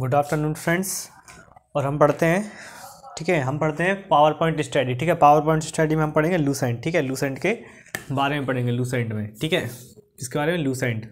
good afternoon friends और हम पढ़ते हैं ठीक है हम पढ़ते हैं पावर पॉइंट स्टडी ठीक है पावर पॉइंट स्टडी में हम पढ़ेंगे लूसेंट ठीक है लूसेंट के बारे में पढ़ेंगे लूसेंट में ठीक है इसके बारे में लूसेंट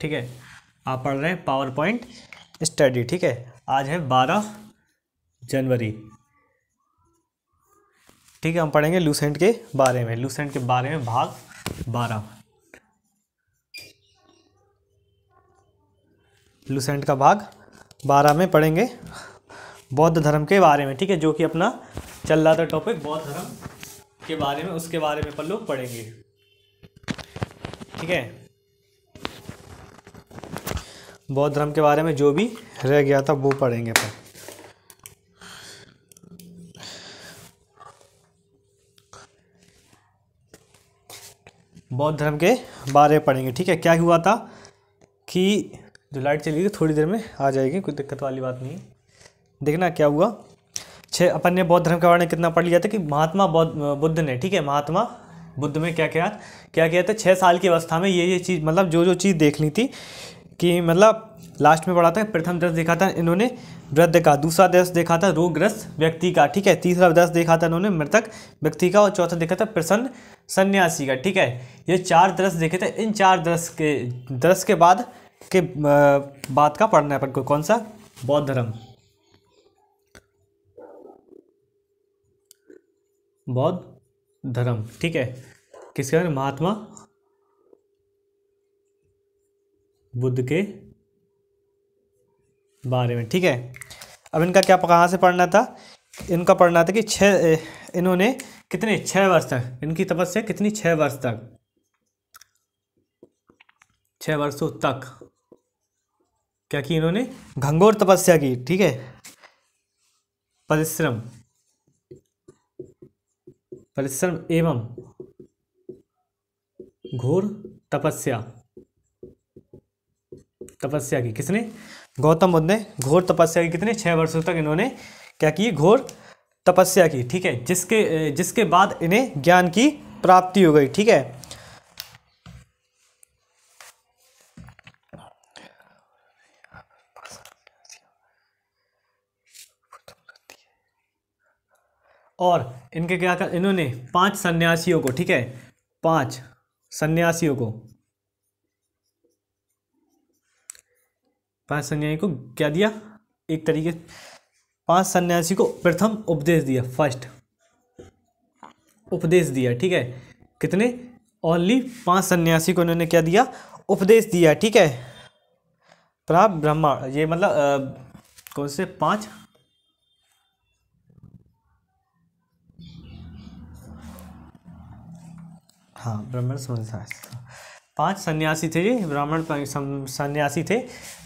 ठीक है आप पढ़ रहे हैं पावर पॉइंट स्टडी ठीक है आज है बारह जनवरी ठीक है हम पढ़ेंगे लूसेंट के बारे में लूसेंट के बारे में भाग बारह लुसेंट का भाग बारह में पढ़ेंगे बौद्ध धर्म के बारे में ठीक है जो कि अपना चल रहा था टॉपिक बौद्ध धर्म के बारे में उसके बारे में अपन लोग पढ़ेंगे ठीक है बौद्ध धर्म के बारे में जो भी रह गया था वो पढ़ेंगे अपन बौद्ध धर्म के बारे में पढ़ेंगे ठीक है क्या हुआ था कि जो लाइट चली गई थोड़ी देर में आ जाएगी कोई दिक्कत वाली बात नहीं देखना क्या हुआ छः अपन ने बौद्ध धर्म के बारे में कितना पढ़ लिया था कि महात्मा बौद्ध बुद्ध ने ठीक है महात्मा बुद्ध में क्या क्या क्या किया था छः साल की अवस्था में ये ये चीज़ मतलब जो जो चीज़ देख ली थी कि मतलब लास्ट में पढ़ा था प्रथम दृश्य देखा था इन्होंने वृद्ध का दूसरा दृश्य देखा था रोगग्रस्त व्यक्ति का ठीक है तीसरा दस देखा था इन्होंने मृतक व्यक्ति का और चौथा देखा था प्रसन्न सन्यासी का ठीक है ये चार दृश्य देखे थे इन चार दृश्य के दृश्य के बाद के बात का पढ़ना है अपन को कौन सा बौद्ध धर्म बौद्ध धर्म ठीक है किसके बारे महात्मा बुद्ध के बारे में ठीक है अब इनका क्या कहाँ से पढ़ना था इनका पढ़ना था कि छः इन्होंने कितने छः वर्ष तक इनकी तपस्या कितनी छः वर्ष तक छः वर्षों तक क्या की इन्होंने घंघोर तपस्या की ठीक है परिश्रम परिश्रम एवं घोर तपस्या तपस्या की किसने गौतम बुद्ध ने घोर तपस्या की कितने छः वर्षों तक इन्होंने क्या की घोर तपस्या की ठीक है जिसके जिसके बाद इन्हें ज्ञान की प्राप्ति हो गई ठीक है और इनके क्या कर इन्होंने पांच सन्यासियों को ठीक है पांच सन्यासियों को पांच सन्यासी को क्या दिया एक तरीके पांच सन्यासी को प्रथम उपदेश दिया फर्स्ट उपदेश दिया ठीक है कितने ओनली पांच सन्यासी को इन्होंने क्या दिया उपदेश दिया ठीक है प्रा ब्रह्मा ये मतलब कौन से पांच हाँ ब्राह्मण सन्यासी पांच सन्यासी थे जी ब्राह्मण सन्यासी थे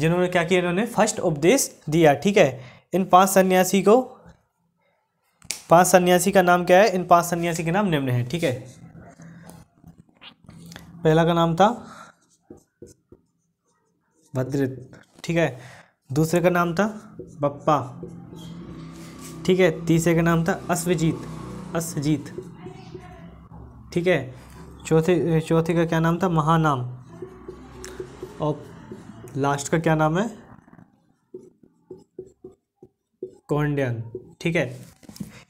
जिन्होंने क्या किया इन्होंने फर्स्ट उपदेश दिया ठीक है इन पांच सन्यासी को पांच सन्यासी का नाम क्या है इन पांच सन्यासी के नाम निम्न है ठीक है पहला का नाम था भद्रित ठीक है दूसरे का नाम था बप्पा ठीक है तीसरे का नाम था अश्वजीत अश्वजीत ठीक है चौथी चौथी का क्या नाम था महानाम और लास्ट का क्या नाम है कौंडन ठीक है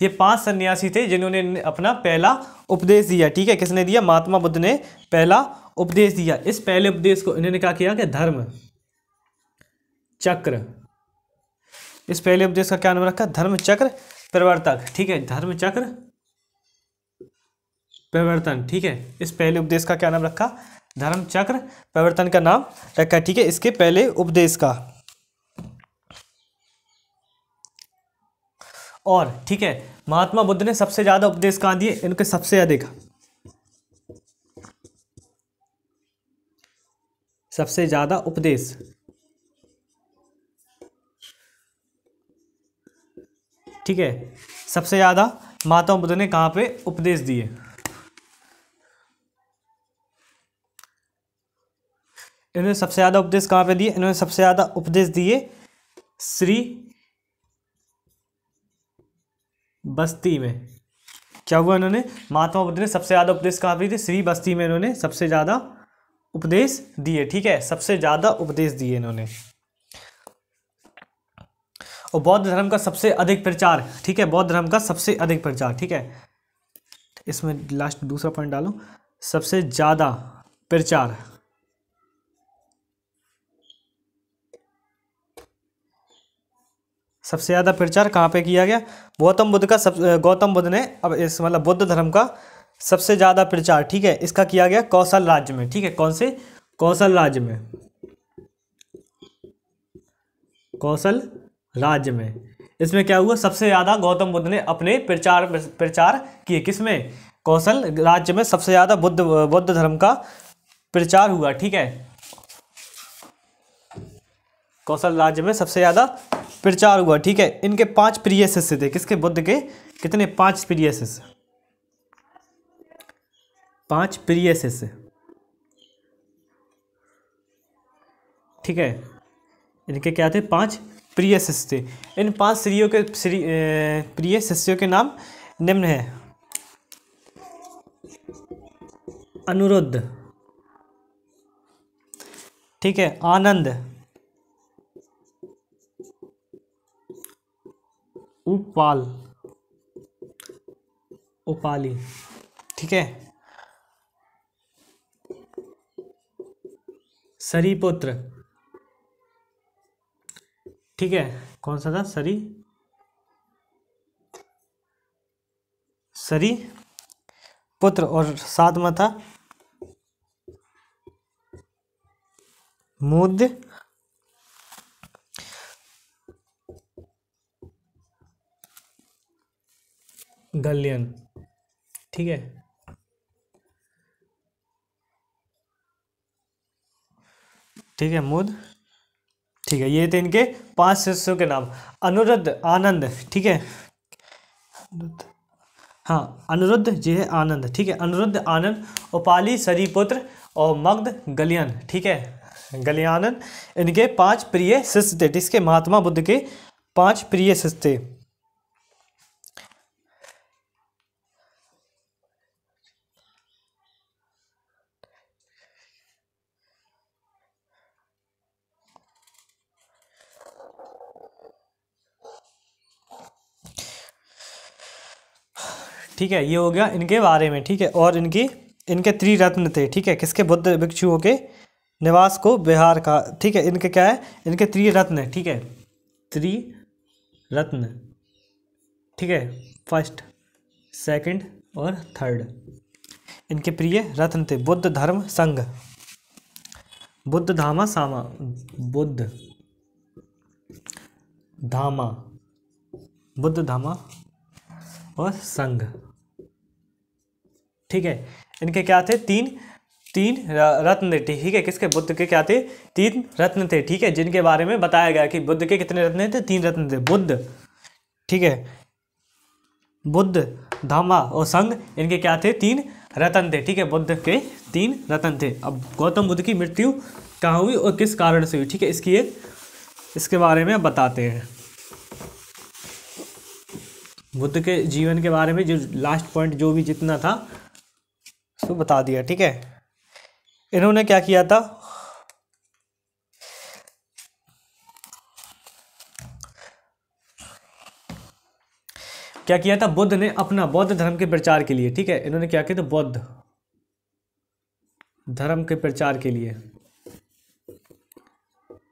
ये पांच सन्यासी थे जिन्होंने अपना पहला उपदेश दिया ठीक है किसने दिया महात्मा बुद्ध ने पहला उपदेश दिया इस पहले उपदेश को इन्होंने क्या किया कि धर्म चक्र इस पहले उपदेश का क्या नाम रखा धर्म चक्र प्रवर्तक ठीक है धर्म चक्र प्रवर्तन ठीक है इस पहले उपदेश का क्या नाम रखा धर्म चक्र प्रवर्तन का नाम रखा ठीक है इसके पहले उपदेश का और ठीक है महात्मा बुद्ध ने सबसे ज्यादा उपदेश कहा दिए इनके सबसे अधिक सबसे ज्यादा उपदेश ठीक है सबसे ज्यादा महात्मा बुद्ध ने कहां पे उपदेश दिए इन्होंने सबसे ज़्यादा उपदेश कहाँ पे दिए इन्होंने सबसे ज़्यादा उपदेश दिए श्री बस्ती में क्या हुआ इन्होंने महात्मा बुद्ध ने सबसे ज़्यादा उपदेश कहाँ पे दिए श्री बस्ती में इन्होंने सबसे ज़्यादा उपदेश दिए ठीक है सबसे ज़्यादा उपदेश दिए इन्होंने और बौद्ध धर्म का सबसे अधिक प्रचार ठीक है बौद्ध धर्म का सबसे अधिक प्रचार ठीक है इसमें लास्ट दूसरा पॉइंट डालो सबसे ज़्यादा प्रचार सबसे ज़्यादा प्रचार कहाँ पे किया गया गौतम बुद्ध का सब गौतम बुद्ध ने अब इस मतलब बुद्ध धर्म का सबसे ज़्यादा प्रचार ठीक है इसका किया गया कौशल राज्य में ठीक है कौन से कौशल राज्य में कौशल राज्य में इसमें क्या हुआ सबसे ज़्यादा गौतम बुद्ध ने अपने प्रचार प्रचार किए किसमें कौशल राज्य में सबसे ज़्यादा बुद्ध बुद्ध धर्म का प्रचार हुआ ठीक है कौशल राज्य में सबसे ज़्यादा प्रचार हुआ ठीक है इनके पांच प्रिय शिष्य थे किसके बुद्ध के कितने पांच प्रिय शिष्य पांच प्रिय शिष्य ठीक है इनके क्या थे पांच प्रिय शिष्य थे इन पांच श्रीयों के श्री प्रिय शिष्यों के नाम निम्न है अनुरुद्ध ठीक है आनंद उपाल उपाली ठीक है सरीपुत्र ठीक है कौन सा था सरी सरी पुत्र और साथ में था मुद गलियन ठीक है ठीक है मुद ठीक है ये थे इनके पांच शिष्यों के नाम अनुरुद्ध आनंद ठीक है हाँ अनुरुद्ध जी है आनंद ठीक है अनुरुद्ध आनंद उपाली सरीपुत्र और मग्ध गलियन ठीक है गलियानंद इनके पांच प्रिय शिष्य थे जिसके महात्मा बुद्ध के पांच प्रिय शिष्य थे ठीक है ये हो गया इनके बारे में ठीक है और इनकी इनके त्रिरत्न थे ठीक है किसके बुद्ध भिक्षुओं के निवास को बिहार का ठीक है इनके क्या है इनके त्रिरत्न ठीक है त्रिरत्न ठीक है फर्स्ट सेकंड और थर्ड इनके प्रिय रत्न थे बुद्ध धर्म संघ बुद्ध धामा सामा बुद्ध धामा बुद्ध धामा और संघ ठीक है इनके क्या थे तीन तीन रत्न थे ठीक है किसके बुद्ध के क्या थे तीन रत्न थे ठीक है जिनके बारे में बताया गया कि बुद्ध के कितने रत्न थे तीन रत्न थे बुद्ध ठीक है बुद्ध धामा और संघ इनके क्या थे तीन रतन थे ठीक है बुद्ध के तीन रतन थे अब गौतम बुद्ध की मृत्यु कहाँ हुई और किस कारण से हुई ठीक है इसकी एक इसके बारे में बताते हैं बुद्ध के जीवन के बारे में जो लास्ट पॉइंट जो भी जितना था सो बता दिया ठीक है इन्होंने क्या किया था क्या किया था बुद्ध ने अपना बौद्ध धर्म के प्रचार के लिए ठीक है इन्होंने क्या किया था बौद्ध धर्म के प्रचार के लिए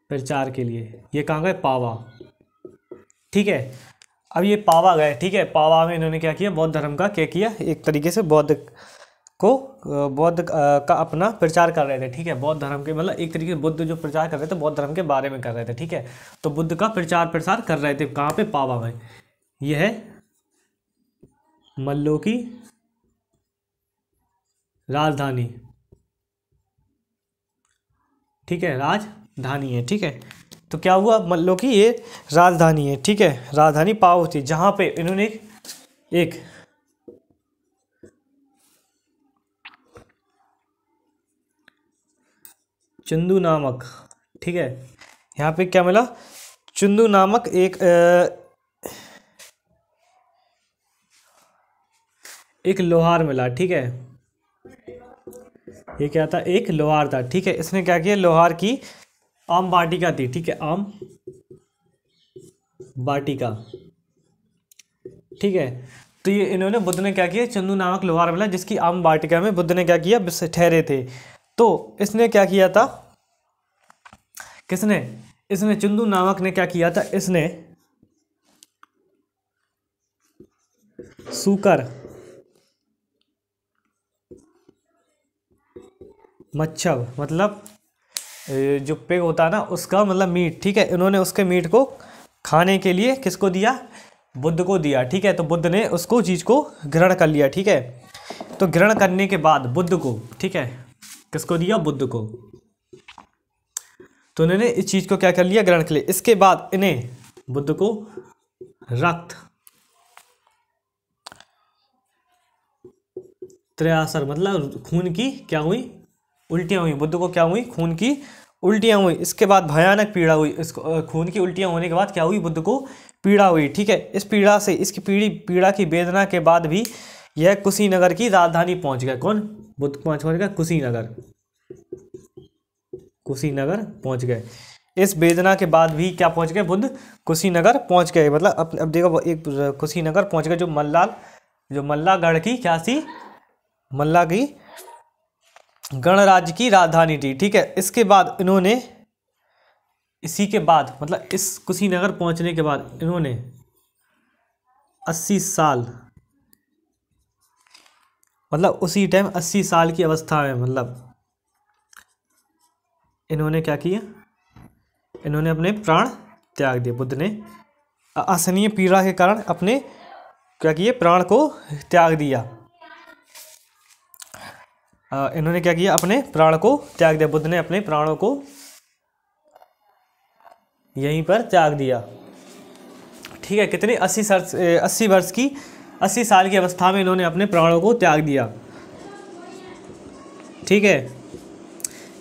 प्रचार के लिए ये कहाँ गए पावा ठीक है अब ये पावा गए ठीक है पावा में इन्होंने क्या किया बौद्ध धर्म का क्या किया एक तरीके से बौद्ध को बौद्ध का अपना प्रचार कर रहे थे ठीक है बौद्ध धर्म के मतलब एक तरीके से बुद्ध जो प्रचार कर रहे थे बौद्ध धर्म के बारे में कर रहे थे ठीक है तो बुद्ध का प्रचार प्रसार कर रहे थे कहाँ पे पावा में यह मल्लो की राजधानी ठीक है राजधानी है ठीक है तो क्या हुआ मल्लो की ये राजधानी है ठीक है राजधानी पाव थी जहाँ पे इन्होंने एक चंदू नामक ठीक है यहाँ पे क्या मिला चंदू नामक एक एक लोहार मिला ठीक है ये क्या था एक लोहार था ठीक है इसने क्या किया लोहार की आम बाटिका थी ठीक है आम बाटिका ठीक है तो ये इन्होंने बुद्ध ने क्या किया चंदू नामक लोहार मिला जिसकी आम बाटिका में बुद्ध ने क्या किया ठहरे थे तो इसने क्या किया था किसने इसने चिंदू नामक ने क्या किया था इसने सुकर मच्छब मतलब जो पेग होता है ना उसका मतलब मीट ठीक है इन्होंने उसके मीट को खाने के लिए किसको दिया बुद्ध को दिया ठीक है तो बुद्ध ने उसको चीज़ को ग्रहण कर लिया ठीक है तो ग्रहण करने के बाद बुद्ध को ठीक है किसको दिया बुद्ध को तो इन्होंने इस चीज को क्या कर लिया ग्रहण कर लिया इसके बाद इन्हें बुद्ध को रक्त त्रयासर मतलब खून की क्या हुई उल्टियां हुई बुद्ध को क्या हुई खून की उल्टियां हुई इसके बाद भयानक पीड़ा हुई इसको खून की उल्टियां होने के बाद क्या हुई बुद्ध को पीड़ा हुई ठीक है इस पीड़ा से इसकी पीड़ी पीड़ा की वेदना के बाद भी यह कुशीनगर की राजधानी पहुंच गया कौन बुद्ध पहुंच पहुंच गया कुशीनगर कुशीनगर पहुंच गए इस वेदना के बाद भी क्या पहुंच गए बुद्ध कुशीनगर पहुंच गए मतलब अब अब देखो एक कुशीनगर पहुंच गए जो मल्लाल जो मल्लागढ़ की क्या थी मल्ला की गणराज्य की राजधानी थी ठीक है इसके बाद इन्होंने इसी के बाद मतलब इस कुशीनगर पहुंचने के बाद इन्होंने अस्सी साल मतलब उसी टाइम अस्सी साल की अवस्था में मतलब इन्होंने क्या किया इन्होंने अपने प्राण त्याग दिए बुद्ध ने असहनीय पीड़ा के कारण अपने क्या किए प्राण को त्याग दिया इन्होंने क्या किया अपने प्राण को त्याग दिया बुद्ध ने अपने प्राणों को यहीं पर त्याग दिया ठीक है कितने अस्सी अस्सी वर्ष की अस्सी साल की अवस्था में इन्होंने अपने प्राणों को त्याग दिया ठीक है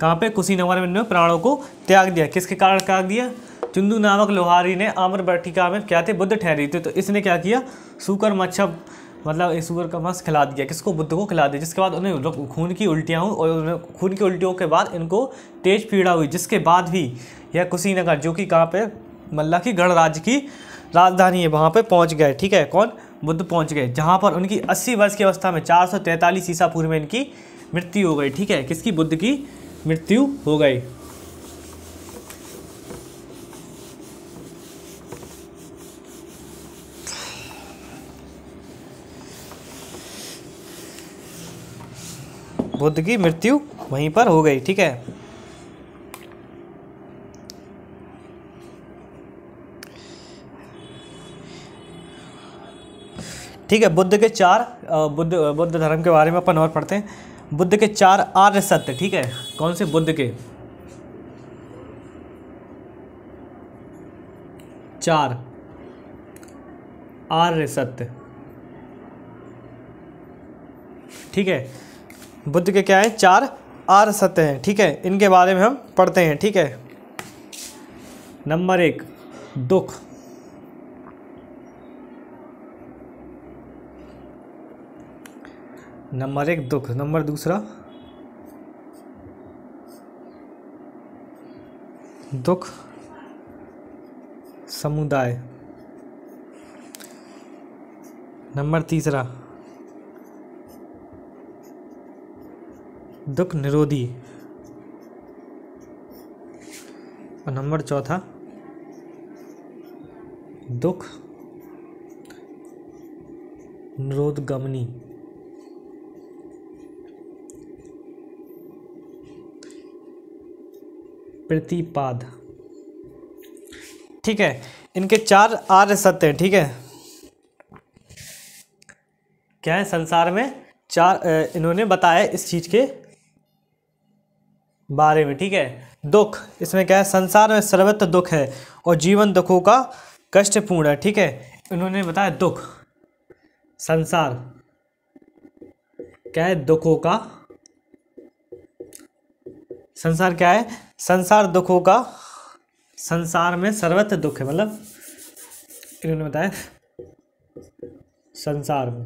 कहाँ पे कुशीनगर में इन्होंने प्राणों को त्याग दिया किसके कारण त्याग दिया चुंदू नामक लोहारी ने आम्र बटिका में क्या थे बुद्ध ठहरी थी तो इसने क्या किया सूकर मच्छर मतलब सूकर का मांस खिला दिया किसको बुद्ध को खिला दिया जिसके बाद उन्हें खून की उल्टियाँ हुई और खून की उल्टियों के बाद इनको तेज पीड़ा हुई जिसके बाद भी यह कुशीनगर जो कि कहाँ पे मल्ला की गणराज्य की राजधानी है वहाँ पे पहुँच गए ठीक है कौन बुद्ध पहुंच गए जहां पर उनकी 80 वर्ष की अवस्था में चार सौ तैतालीस ईसापुर में इनकी मृत्यु हो गई ठीक है किसकी बुद्ध की मृत्यु हो गई बुद्ध की मृत्यु वहीं पर हो गई ठीक है ठीक है बुद्ध के चार बुद्ध बुद्ध धर्म के बारे में अपन और पढ़ते हैं बुद्ध के चार आर्य सत्य ठीक है कौन से बुद्ध के चार आर्य सत्य ठीक है बुद्ध के क्या है चार आर्य सत्य हैं ठीक है इनके बारे में हम पढ़ते हैं ठीक है नंबर एक दुख नंबर एक दुख नंबर दूसरा दुख समुदाय नंबर तीसरा दुख निरोधी और नंबर चौथा दुख निरोधगमनी प्रतिपाद ठीक है इनके चार आर्य सत्य हैं ठीक है क्या है संसार में चार इन्होंने बताया इस चीज़ के बारे में ठीक है दुख इसमें क्या है संसार में सर्वत्र दुख है और जीवन दुखों का कष्टपूर्ण है ठीक है इन्होंने बताया दुख संसार क्या है दुखों का संसार क्या है संसार दुखों का संसार में सर्वत्र दुख है मतलब इन्होंने बताया संसार में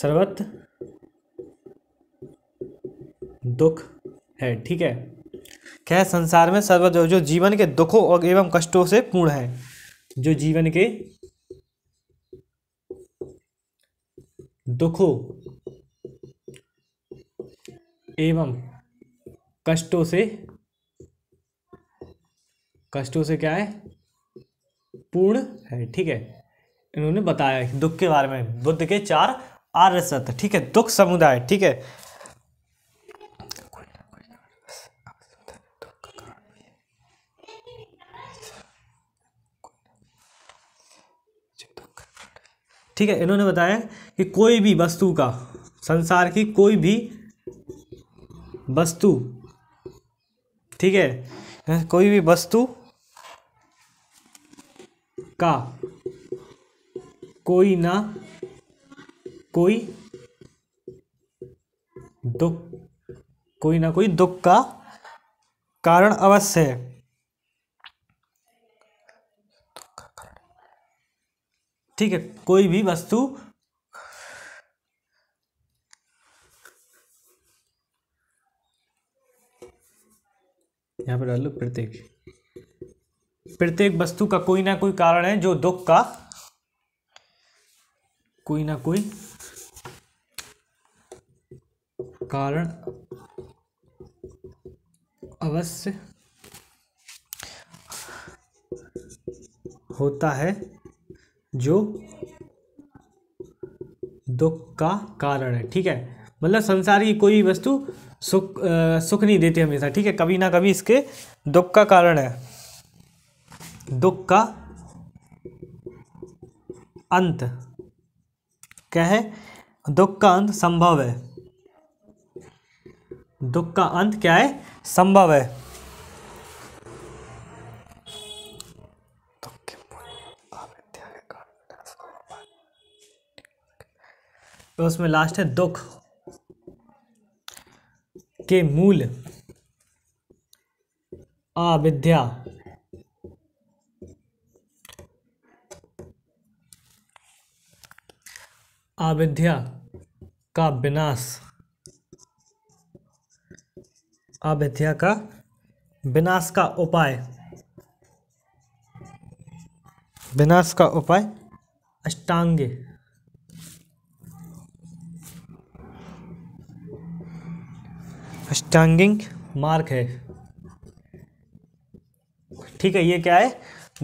सर्वत्र दुख है ठीक है क्या है संसार में सर्व जो, जो जीवन के दुखों और एवं कष्टों से पूर्ण है जो जीवन के दुखों एवं कष्टों से कष्टों से क्या है पूर्ण है ठीक है इन्होंने बताया दुख के बारे में बुद्ध के चार आर्य सत्य ठीक है दुख समुदाय ठीक है ठीक है इन्होंने बताया कि कोई भी वस्तु का संसार की कोई भी वस्तु ठीक है कोई भी वस्तु का कोई ना कोई दुख कोई ना कोई दुख का कारण अवश्य है ठीक है कोई भी वस्तु यहाँ पर डाल लो प्रत्येक प्रत्येक वस्तु का कोई ना कोई कारण है जो दुख का कोई ना कोई कारण अवश्य होता है जो दुख का कारण है ठीक है मतलब संसार की कोई वस्तु सुख आ, सुख नहीं देती हमेशा ठीक है कभी ना कभी इसके दुख का कारण है दुख का अंत क्या है दुख का अंत संभव है दुख का अंत क्या है संभव है तो उसमें लास्ट है दुख के मूल अविद्या अविद्या का विनाश अविद्या का विनाश का उपाय विनाश का उपाय अष्टांग टंगिंग मार्क है ठीक है ये क्या है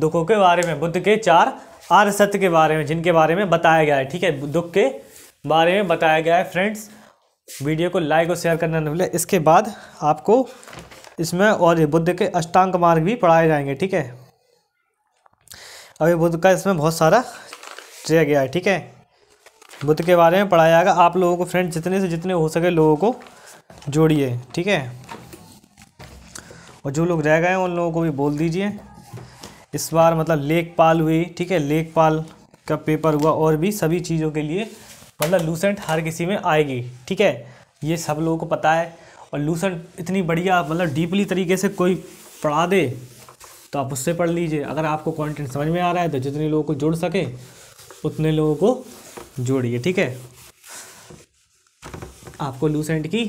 दुखों के बारे में बुद्ध के चार आर्य सत्य के बारे में जिनके बारे में बताया गया है ठीक है दुख के बारे में बताया गया है फ्रेंड्स वीडियो को लाइक और शेयर करना न भूलें इसके बाद आपको इसमें और बुद्ध के अष्टांग मार्ग भी पढ़ाए जाएंगे ठीक है अभी बुद्ध का इसमें बहुत सारा दिया गया है ठीक है बुद्ध के बारे में पढ़ाया जाएगा आप लोगों को फ्रेंड्स जितने से जितने हो सके लोगों को जोड़िए ठीक है और जो लोग रह गए उन लोगों को भी बोल दीजिए इस बार मतलब लेखपाल हुई ठीक है लेखपाल का पेपर हुआ और भी सभी चीज़ों के लिए मतलब लूसेंट हर किसी में आएगी ठीक है ये सब लोगों को पता है और लूसेंट इतनी बढ़िया मतलब डीपली तरीके से कोई पढ़ा दे तो आप उससे पढ़ लीजिए अगर आपको कंटेंट समझ में आ रहा है तो जितने लोगों को जोड़ सके उतने लोगों को जोड़िए ठीक है आपको लूसेंट की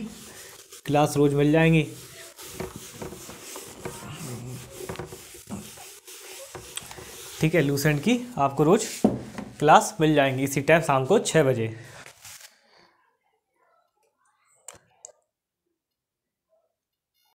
क्लास रोज़ मिल जाएंगी ठीक है लूसेंट की आपको रोज़ क्लास मिल जाएंगी इसी टाइम शाम को छः बजे